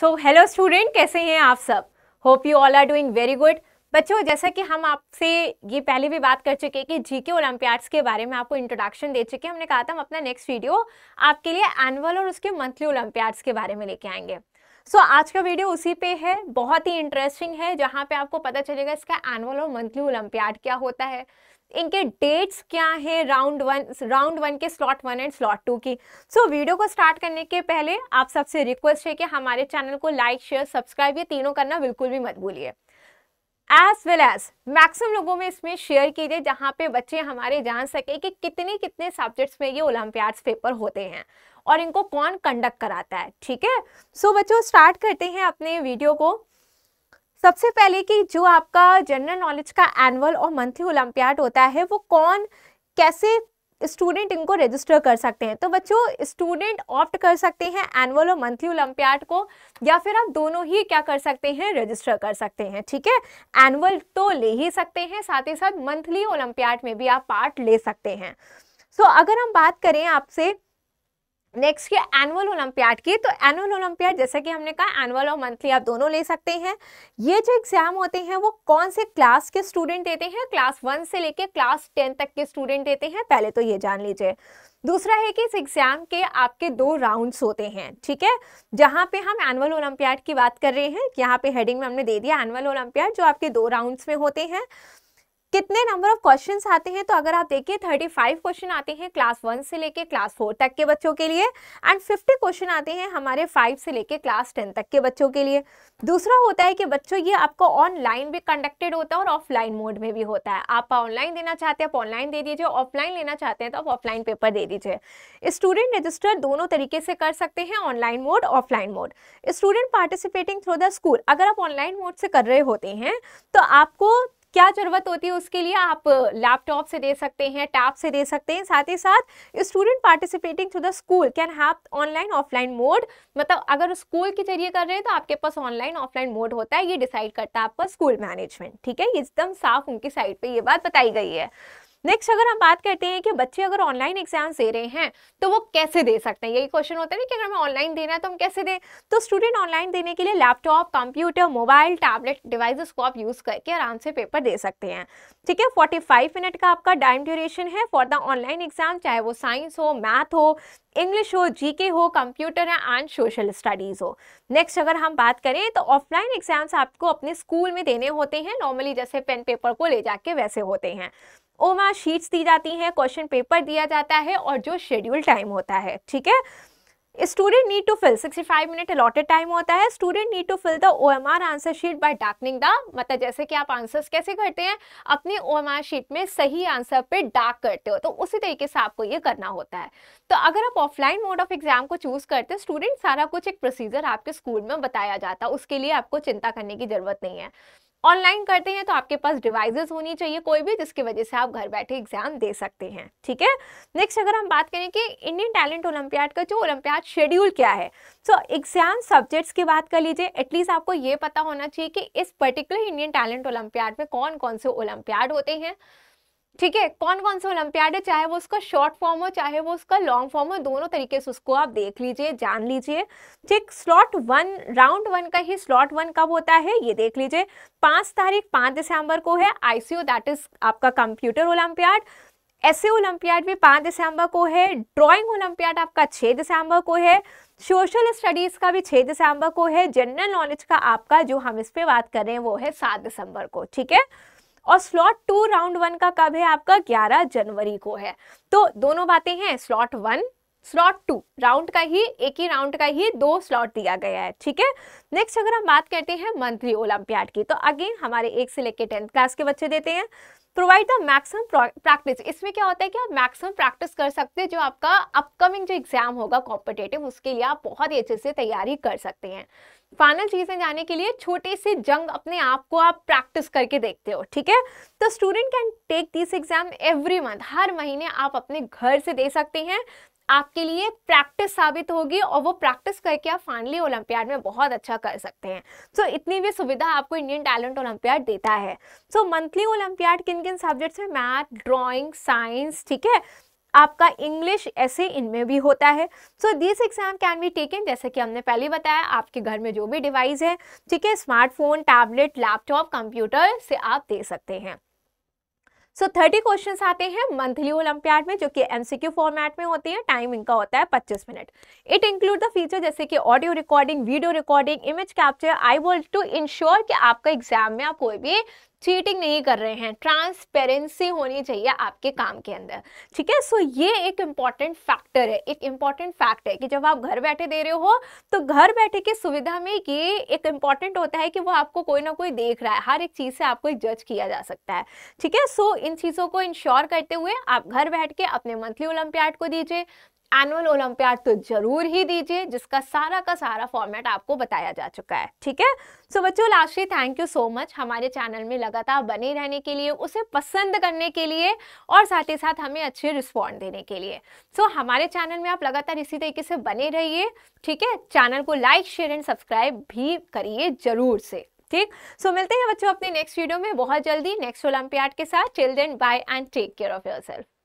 so hello student कैसे हैं आप सब hope you all are doing very good बच्चों जैसा कि हम आपसे ये पहले भी बात कर चुके हैं कि जीके ओलंपियाड्स के बारे में आपको इंट्रोडक्शन दे चुके हैं हमने कहा था हम अपना नेक्स्ट वीडियो आपके लिए एनुअल और उसके मंथली ओलंपियाड्स के बारे में लेके आएंगे सो so, आज का वीडियो उसी पे है बहुत ही इंटरेस्टिंग है जहाँ पे आपको पता चलेगा इसका एनुअल और मंथली ओलंपियाड क्या होता है इनके डेट्स क्या हैं राउंड वन राउंड वन के slot one and slot two की सो so, वीडियो को स्टार्ट करने के पहले आप सबसे रिक्वेस्ट है कि हमारे चैनल को लाइक शेयर सब्सक्राइब ये तीनों करना बिल्कुल भी मत भूलिए एज वेल एज मैक्सिमम लोगों में इसमें शेयर कीजिए जहाँ पे बच्चे हमारे जान सके कि कितने कितने सब्जेक्ट्स में ये ओलम्पियाड्स पेपर होते हैं और इनको कौन कंडक्ट कराता है ठीक है सो so, बच्चों स्टार्ट करते हैं अपने वीडियो को सबसे पहले कि जो आपका जनरल नॉलेज का एनुअल और मंथली ओलंपियाड होता है वो कौन कैसे स्टूडेंट इनको रजिस्टर कर सकते हैं तो बच्चों स्टूडेंट ऑप्ट कर सकते हैं एनुअल और मंथली ओलंपियाड को या फिर आप दोनों ही क्या कर सकते हैं रजिस्टर कर सकते हैं ठीक है एनुअल तो ले ही सकते हैं साथ ही साथ मंथली ओलंपियाड में भी आप पार्ट ले सकते हैं सो so, अगर हम बात करें आपसे नेक्स्ट है एनुअल ओलंपियाड की तो एनुअल ओलंपियाड जैसा कि हमने कहा एनुअल और मंथली आप दोनों ले सकते हैं ये जो एग्ज़ाम होते हैं वो कौन से क्लास के स्टूडेंट देते हैं क्लास वन से लेके क्लास टेन तक के स्टूडेंट देते हैं पहले तो ये जान लीजिए दूसरा है कि इस एग्ज़ाम के आपके दो राउंड्स होते हैं ठीक है जहाँ पे हम एनुअल ओलंपियाड की बात कर रहे हैं यहाँ पे हेडिंग में हमने दे दिया एनुअल ओलंपियाड जो आपके दो राउंड्स में होते हैं कितने नंबर ऑफ क्वेश्चंस आते हैं तो अगर आप देखिए 35 क्वेश्चन आते हैं क्लास वन से लेके क्लास फोर तक के बच्चों के लिए एंड 50 क्वेश्चन आते हैं हमारे फाइव से लेके क्लास टेन तक के बच्चों के लिए दूसरा होता है कि बच्चों ये आपको ऑनलाइन भी कंडक्टेड होता है और ऑफलाइन मोड में भी होता है आप ऑनलाइन देना चाहते हैं आप ऑनलाइन दे दीजिए ऑफलाइन लेना चाहते हैं तो आप ऑफलाइन पेपर दे दीजिए स्टूडेंट रजिस्टर दोनों तरीके से कर सकते हैं online mode offline mode student participating through the school अगर आप ऑनलाइन मोड से कर रहे होते हैं तो आपको क्या ज़रूरत होती है उसके लिए आप लैपटॉप से दे सकते हैं टैब से दे सकते हैं साथ ही साथ student participating through the school can have online offline mode मतलब अगर स्कूल के जरिए कर रहे हैं तो आपके पास ऑनलाइन ऑफलाइन मोड होता है ये डिसाइड करता है आपका स्कूल मैनेजमेंट ठीक है एकदम साफ उनकी साइड पर ये बात बताई गई है नेक्स्ट अगर हम बात करते हैं कि बच्चे अगर ऑनलाइन एग्जाम्स दे रहे हैं तो वो कैसे दे सकते हैं यही क्वेश्चन होता है कि अगर हमें ऑनलाइन देना है तो हम कैसे दें तो स्टूडेंट ऑनलाइन देने के लिए laptop computer mobile tablet devices को आप यूज़ करके आराम से पेपर दे सकते हैं ठीक है फोर्टी मिनट का आपका टाइम ड्यूरेशन है फॉर द ऑनलाइन एग्जाम चाहे वो साइंस हो मैथ हो इंग्लिश हो जीके हो कंप्यूटर है एंड सोशल स्टडीज़ हो नेक्स्ट अगर हम बात करें तो ऑफलाइन एग्जाम्स आपको अपने स्कूल में देने होते हैं नॉर्मली जैसे पेन पेपर को ले जाके वैसे होते हैं ओवा शीट्स दी जाती हैं क्वेश्चन पेपर दिया जाता है और जो शेड्यूल टाइम होता है ठीक है student need to fill 65 minute allotted time होता है student need to fill the O M R answer sheet by darkening the मतलब जैसे कि आप आंसर्स कैसे करते हैं अपने आर शीट में सही आंसर पे डार्क करते हो तो उसी तरीके से आपको ये करना होता है तो अगर आप ऑफलाइन मोड ऑफ एग्जाम को चूज करते हैं स्टूडेंट सारा कुछ एक प्रोसीजर आपके स्कूल में बताया जाता है उसके लिए आपको चिंता करने की जरूरत नहीं है ऑनलाइन करते हैं तो आपके पास डिवाइसेस होनी चाहिए कोई भी जिसकी वजह से आप घर बैठे एग्जाम दे सकते हैं ठीक है नेक्स्ट अगर हम बात करें कि इंडियन टैलेंट ओलंपियाड का जो ओलंपियाड शेड्यूल क्या है सो एग्जाम सब्जेक्ट्स की बात कर लीजिए एटलीस्ट आपको ये पता होना चाहिए कि इस पर्टिकुलर इंडियन टैलेंट ओलंपियाड में कौन कौन से ओलंपियाड होते हैं ठीक है कौन कौन से ओलंपियाड है चाहे वो उसका शॉर्ट फॉर्म हो चाहे वो उसका लॉन्ग फॉर्म हो दोनों तरीके से उसको आप देख लीजिए जान लीजिए ठीक स्लॉट वन राउंड वन का ही स्लॉट वन कब होता है ये देख लीजिए पांच तारीख पांच दिसंबर को है आईसीओ दैट इज आपका कंप्यूटर ओलंपियाड ऐसे ओलंपियाड भी पांच दिसंबर को है ड्रॉइंग ओलंपियाड आपका छह दिसंबर को है सोशल स्टडीज़ का भी छह दिसंबर को है जनरल नॉलेज का आपका जो हम इस पर बात कर रहे हैं वो है सात दिसंबर को ठीक है और स्लॉट टू राउंड वन का कब है आपका ग्यारह जनवरी को है तो दोनों बातें हैं slot one slot two round का ही एक ही राउंड का ही दो स्लॉट दिया गया है ठीक है नेक्स्ट अगर हम बात करते हैं मंथली ओलंपियाड की तो अगेन हमारे एक से लेकर टेंथ क्लास के बच्चे देते हैं प्रोवाइड द मैक्सिमम प्रैक्टिस इसमें क्या होता है कि आप मैक्सिमम प्रैक्टिस कर सकते हैं जो आपका अपकमिंग जो एग्जाम होगा कॉम्पिटेटिव उसके लिए आप बहुत ही अच्छे से तैयारी कर सकते हैं फाइनल चीज़ें जाने के लिए छोटे से जंग अपने आप को आप प्रैक्टिस करके देखते हो ठीक है तो student can take this exam every month हर महीने आप अपने घर से दे सकते हैं आपके लिए प्रैक्टिस साबित होगी और वो प्रैक्टिस करके आप फाइनली ओलंपियाड में बहुत अच्छा कर सकते हैं सो so, इतनी भी सुविधा आपको इंडियन टैलेंट ओलंपियाड देता है सो मंथली ओलंपियाड किन किन सब्जेक्ट्स में मैथ ड्राइंग साइंस ठीक है आपका इंग्लिश ऐसे इनमें भी होता है so this exam can be taken जैसे कि हमने पहले बताया आपके घर में जो भी डिवाइस है ठीक है स्मार्टफोन टैबलेट लैपटॉप कंप्यूटर से आप दे सकते हैं सो थर्टी क्वेश्चन आते हैं मंथली ओलंपियाड में जो कि एमसीक्यू फॉर्मेट में होते हैं टाइम इनका होता है पच्चीस minute it include the feature जैसे कि audio recording video recording image capture I want to ensure कि आपका एग्जाम में आप कोई भी चीटिंग नहीं कर रहे हैं ट्रांसपेरेंसी होनी चाहिए आपके काम के अंदर ठीक है सो ये एक इम्पॉर्टेंट फैक्टर है एक इम्पॉर्टेंट फैक्ट है कि जब आप घर बैठे दे रहे हो तो घर बैठे की सुविधा में ये एक इम्पॉर्टेंट होता है कि वो आपको कोई ना कोई देख रहा है हर एक चीज़ से आपको जज किया जा सकता है ठीक है सो इन चीज़ों को इंश्योर करते हुए आप घर बैठ के अपने मंथली ओलंपियाड को दीजिए एनुअल ओलंपियाड तो जरूर ही दीजिए जिसका सारा का सारा फॉर्मेट आपको बताया जा चुका है ठीक है सो बच्चो बच्चों lastly thank you so much हमारे चैनल में लगातार बने रहने के लिए उसे पसंद करने के लिए और साथ ही साथ हमें अच्छे रिस्पॉन्ड देने के लिए सो so, हमारे चैनल में आप लगातार इसी तरीके से बने रहिए ठीक है चैनल को लाइक शेयर एंड सब्सक्राइब भी करिए जरूर से ठीक सो so, मिलते हैं बच्चों अपने नेक्स्ट वीडियो में बहुत जल्दी नेक्स्ट ओलंपियाड के साथ children bye and take care of your self